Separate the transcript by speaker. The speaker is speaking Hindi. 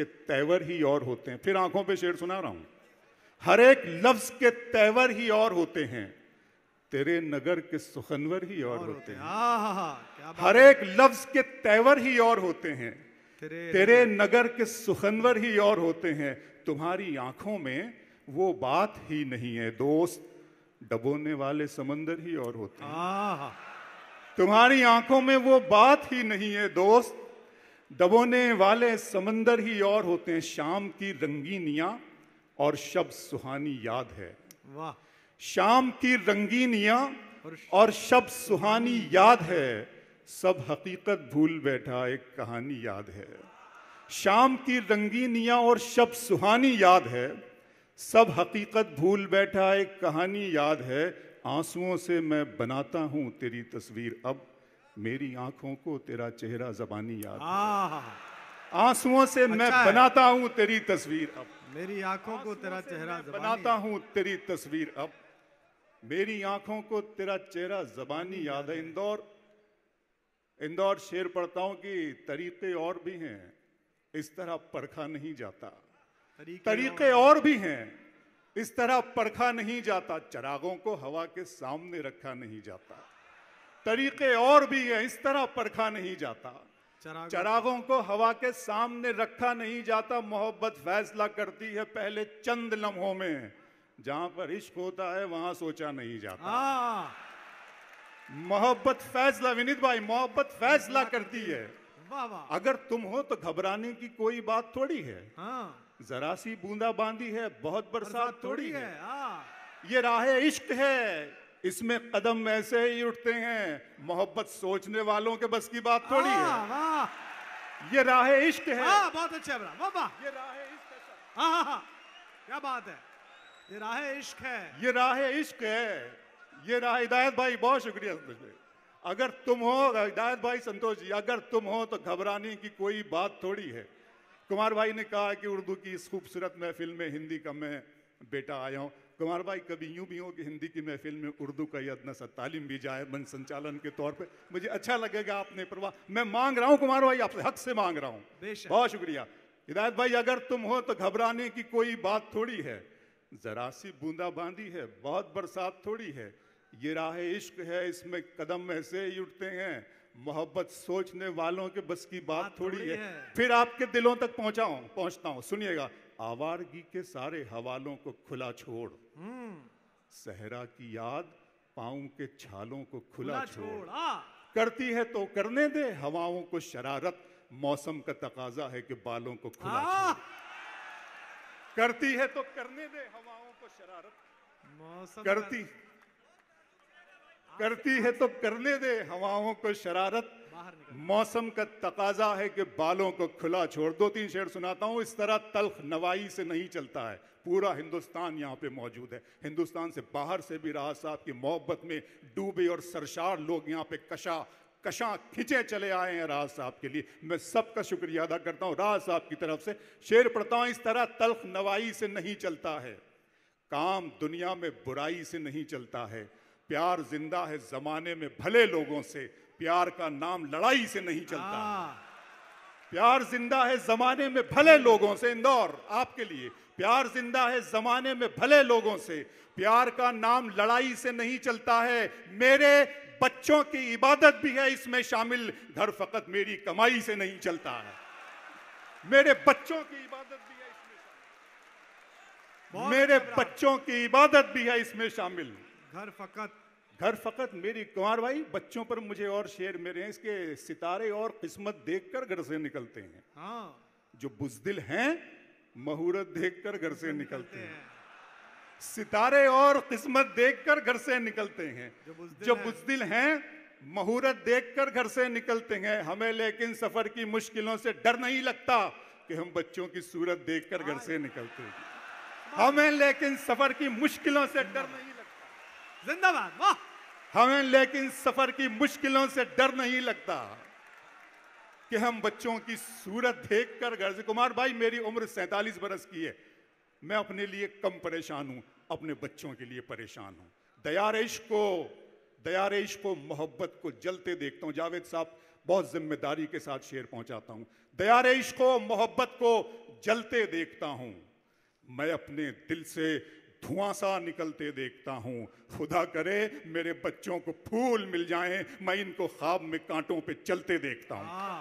Speaker 1: के तेवर ही और होते हैं फिर आंखों पे शेर सुना रहा हूं हर एक लफ्ज के तेवर ही और होते हैं तेरे नगर के सुखनवर ही और, और होते हैं हा, हा, हर एक लफ्ज के तेवर ही और होते हैं तेरे, तेरे नगर के सुखनवर ही और होते हैं तुम्हारी आंखों में वो बात ही नहीं है दोस्त डबोने वाले समंदर ही और होते हैं तुम्हारी आंखों में वो बात ही नहीं है दोस्त दबोने वाले समंदर ही और होते हैं शाम की रंगीनियां और शब सुहानी याद है वाह शाम की रंगीनियां और शब सुहानी याद है सब हकीकत भूल बैठा एक कहानी याद है शाम की रंगीनियां और शब सुहानी याद है सब हकीकत भूल बैठा एक कहानी याद है आंसुओं से मैं बनाता हूं तेरी तस्वीर अब मेरी आंखों को तेरा चेहरा जबानी याद आंसुओं से अच्छा मैं बनाता हूँ तेरी तस्वीर अब मेरी आंखों को तेरा चेहरा बनाता हूँ तेरी तस्वीर अब मेरी आंखों को तेरा चेहरा जबानी याद है इंदौर इंदौर शेर पढ़ता हूँ कि तरीके और भी हैं इस तरह परखा नहीं जाता तरीके और भी हैं इस तरह परखा नहीं जाता चरागों को हवा के सामने रखा नहीं जाता तरीके और भी हैं इस तरह परखा नहीं जाता चरागों, चरागों को हवा के सामने रखा नहीं जाता मोहब्बत फैसला करती है पहले चंद लम्हों में जहां पर इश्क होता है वहां सोचा नहीं जाता हाँ। मोहब्बत फैसला विनीत भाई मोहब्बत फैसला करती है अगर तुम हो तो घबराने की कोई बात थोड़ी है हाँ। जरा सी बूंदा बांदी है बहुत बरसात थोड़ी है। हाँ। ये राह इश्क है इसमें कदम ऐसे ही उठते हैं मोहब्बत सोचने वालों के बस की बात थोड़ी हाँ, है हाँ। ये राह इश्क है आ, हाँ, बहुत अच्छा वाह वाह ये राह इश्क है हाँ हाँ क्या बात है ये राह इश्क है ये राह इश्क है ये राह हिदायत भाई बहुत शुक्रिया संतोष भाई अगर तुम हो हिदायत भाई संतोष जी अगर तुम हो तो घबराने की कोई बात थोड़ी है कुमार भाई ने कहा कि उर्दू की इस खूबसूरत महफिल में हिंदी का मैं बेटा आया हूँ कुमार भाई कभी यूं भी हो कि हिंदी की महफिल में उर्दू का यद सा तालीम भी जाए मन संचालन के तौर पर मुझे अच्छा लगेगा आपने प्रवाह मैं मांग रहा हूँ कुमार भाई आपसे हक से मांग रहा हूँ बहुत शुक्रिया हिदायत भाई अगर तुम हो तो घबराने की कोई बात थोड़ी है जरा सी बूंदा बांदी है बहुत बरसात थोड़ी है ये राह इश्क है इसमें कदम ऐसे ही उठते हैं मोहब्बत सोचने वालों के बस की बात थोड़ी, थोड़ी है।, है फिर आपके दिलों तक पहुंचाऊं पहुंचता हूं सुनिएगा आवारगी के सारे हवालों को खुला छोड़ हम्म। सहरा की याद पाओ के छालों को खुला, खुला छोड़ हाँ। करती है तो करने दे हवाओं को शरारत मौसम का तकाजा है कि बालों को खुला हाँ। करती है तो करने दे हवाओं को शरारत मौसम करती करती है तो करने दे हवाओं को शरारत मौसम का तकाजा है कि बालों को खुला छोड़ दो तीन शेर सुनाता हूँ इस तरह तलख नवाई से नहीं चलता है पूरा हिंदुस्तान यहाँ पे मौजूद है हिंदुस्तान से बाहर से भी राहत साहब की मोहब्बत में डूबे और सरशार लोग यहाँ पे कशा कशा खिंचे चले आए हैं राज साहब के लिए मैं सबका शुक्रिया अदा करता हूँ राज साहब की तरफ से शेर पढ़ता हूँ इस तरह तलख नवाई से नहीं चलता है काम दुनिया में बुराई से नहीं चलता है प्यार जिंदा है जमाने में भले लोगों से प्यार का नाम लड़ाई से नहीं चलता हाँ। प्यार जिंदा है जमाने में भले लोगों से इंदौर आपके लिए प्यार जिंदा है जमाने में भले लोगों से प्यार का नाम लड़ाई से नहीं चलता है मेरे बच्चों की इबादत भी है इसमें शामिल घर फकत मेरी कमाई से नहीं चलता है मेरे बच्चों की इबादत भी है इसमें मेरे अच्छा बच्चों की इबादत भी है इसमें शामिल घर फकत घर फकत मेरी कुमार भाई बच्चों पर मुझे और शेर मेरे हैं इसके सितारे और किस्मत देखकर घर से निकलते हैं हाँ जो बुजदिल हैं मुहूर्त देखकर घर से निकलते हैं सितारे और किस्मत देखकर घर से निकलते हैं जो बुजदिल हैं मुहूर्त देखकर घर से निकलते हैं हमें लेकिन सफर की मुश्किलों से डर नहीं लगता कि हम बच्चों की सूरत देखकर घर से निकलते हैं हमें लेकिन सफर की मुश्किलों से डर नहीं जिंदाबाद वाह हमें लेकिन सफर की मुश्किलों से डर नहीं लगता कि हम बच्चों की सूरत देखकर से कुमार भाई मेरी उम्र सैतालीस बरस की है मैं अपने लिए कम परेशान हूं अपने बच्चों के लिए परेशान हूं दयार इश्क को दयार इश्क को मोहब्बत को जलते देखता हूं जावेद साहब बहुत जिम्मेदारी के साथ शेर पहुंचाता हूं दयार इश्क को मोहब्बत को जलते देखता हूं मैं अपने दिल से धुआं सा निकलते देखता हूँ खुदा करे मेरे बच्चों को फूल मिल जाएं मैं इनको ख्वाब में कांटों पे चलते देखता हूँ हाँ।